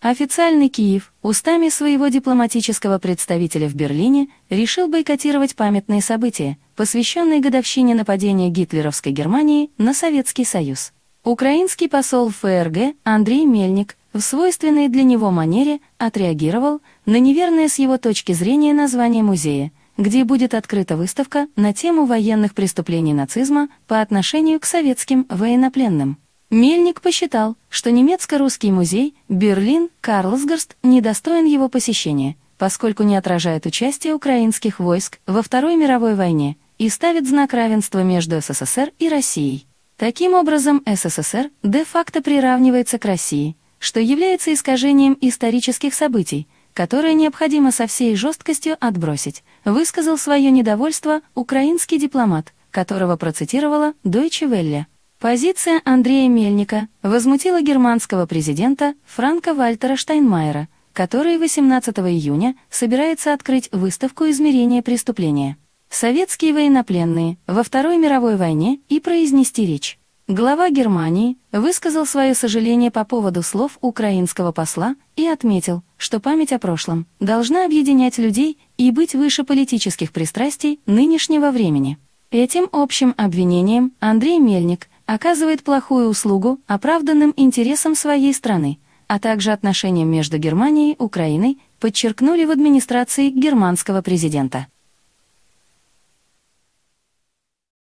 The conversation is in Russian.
Официальный Киев, устами своего дипломатического представителя в Берлине, решил бойкотировать памятные события, посвященные годовщине нападения гитлеровской Германии на Советский Союз. Украинский посол ФРГ Андрей Мельник в свойственной для него манере отреагировал на неверное с его точки зрения название музея, где будет открыта выставка на тему военных преступлений нацизма по отношению к советским военнопленным. Мельник посчитал, что немецко-русский музей Берлин Карлсгарст недостоин его посещения, поскольку не отражает участие украинских войск во Второй мировой войне и ставит знак равенства между СССР и Россией. Таким образом, СССР де-факто приравнивается к России, что является искажением исторических событий, которое необходимо со всей жесткостью отбросить, высказал свое недовольство украинский дипломат, которого процитировала Deutsche Welle. Позиция Андрея Мельника возмутила германского президента Франка Вальтера Штайнмайера, который 18 июня собирается открыть выставку измерения преступления. Советские военнопленные во Второй мировой войне и произнести речь. Глава Германии высказал свое сожаление по поводу слов украинского посла и отметил, что память о прошлом должна объединять людей и быть выше политических пристрастий нынешнего времени. Этим общим обвинением Андрей Мельник – оказывает плохую услугу оправданным интересам своей страны, а также отношениям между Германией и Украиной, подчеркнули в администрации германского президента.